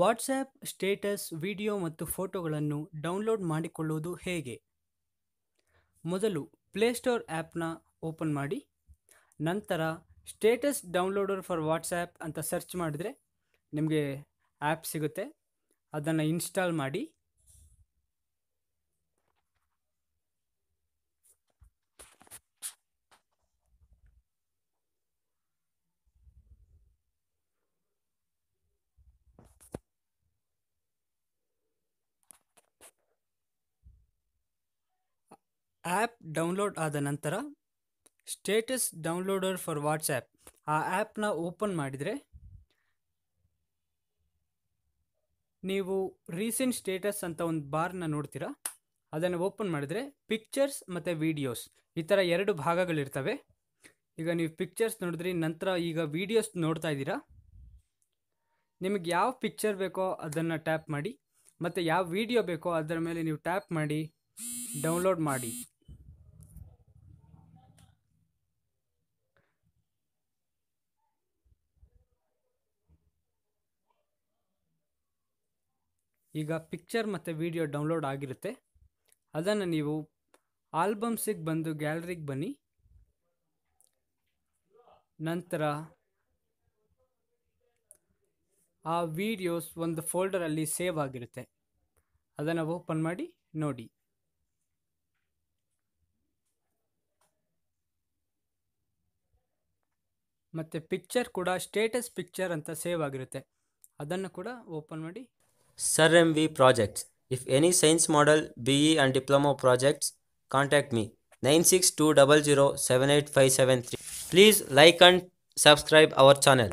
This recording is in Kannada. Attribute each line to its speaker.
Speaker 1: ವಾಟ್ಸ್ಆ್ಯಪ್ ಸ್ಟೇಟಸ್ ವಿಡಿಯೋ ಮತ್ತು ಫೋಟೋಗಳನ್ನು ಡೌನ್ಲೋಡ್ ಮಾಡಿಕೊಳ್ಳುವುದು ಹೇಗೆ ಮೊದಲು ಪ್ಲೇಸ್ಟೋರ್ ಆ್ಯಪ್ನ ಓಪನ್ ಮಾಡಿ ನಂತರ ಸ್ಟೇಟಸ್ ಡೌನ್ಲೋಡರ್ ಫಾರ್ ವಾಟ್ಸ್ಆ್ಯಪ್ ಅಂತ ಸರ್ಚ್ ಮಾಡಿದ್ರೆ ನಿಮಗೆ ಆ್ಯಪ್ ಸಿಗುತ್ತೆ ಅದನ್ನು ಇನ್ಸ್ಟಾಲ್ ಮಾಡಿ ಆ್ಯಪ್ ಡೌನ್ಲೋಡ್ ಆದ ನಂತರ ಸ್ಟೇಟಸ್ ಡೌನ್ಲೋಡರ್ ಫಾರ್ ವಾಟ್ಸ್ಆ್ಯಪ್ ಆ ಆ್ಯಪ್ನ ಓಪನ್ ಮಾಡಿದರೆ ನೀವು ರೀಸೆಂಟ್ ಸ್ಟೇಟಸ್ ಅಂತ ಒಂದು ಬಾರ್ನ ನೋಡ್ತೀರಾ ಅದನ್ನು ಓಪನ್ ಮಾಡಿದರೆ ಪಿಕ್ಚರ್ಸ್ ಮತ್ತು ವೀಡಿಯೋಸ್ ಈ ಥರ ಎರಡು ಭಾಗಗಳಿರ್ತವೆ ಈಗ ನೀವು ಪಿಕ್ಚರ್ಸ್ ನೋಡಿದ್ರಿ ನಂತರ ಈಗ ವೀಡಿಯೋಸ್ ನೋಡ್ತಾ ಇದ್ದೀರಾ ನಿಮಗೆ ಯಾವ ಪಿಕ್ಚರ್ ಬೇಕೋ ಅದನ್ನು ಟ್ಯಾಪ್ ಮಾಡಿ ಮತ್ತು ಯಾವ ವೀಡಿಯೋ ಬೇಕೋ ಅದರ ಮೇಲೆ ನೀವು ಟ್ಯಾಪ್ ಮಾಡಿ ಡೌನ್ಲೋಡ್ ಮಾಡಿ ಈಗ ಪಿಕ್ಚರ್ ಮತ್ತು ವಿಡಿಯೋ ಡೌನ್ಲೋಡ್ ಆಗಿರುತ್ತೆ ಅದನ್ನು ನೀವು ಆಲ್ಬಮ್ಸಿಗೆ ಬಂದು ಗ್ಯಾಲರಿಗೆ ಬನ್ನಿ ನಂತರ ಆ ವಿಡಿಯೋಸ್ ಒಂದು ಫೋಲ್ಡರಲ್ಲಿ ಸೇವ್ ಆಗಿರುತ್ತೆ ಅದನ್ನು ಓಪನ್ ಮಾಡಿ ನೋಡಿ ಮತ್ತು ಪಿಕ್ಚರ್ ಕೂಡ ಸ್ಟೇಟಸ್ ಪಿಕ್ಚರ್ ಅಂತ ಸೇವ್ ಆಗಿರುತ್ತೆ ಅದನ್ನು ಕೂಡ ಓಪನ್ ಮಾಡಿ
Speaker 2: SirMV projects. If any science model, BE and diploma projects, contact me 96200 Please like and subscribe our channel.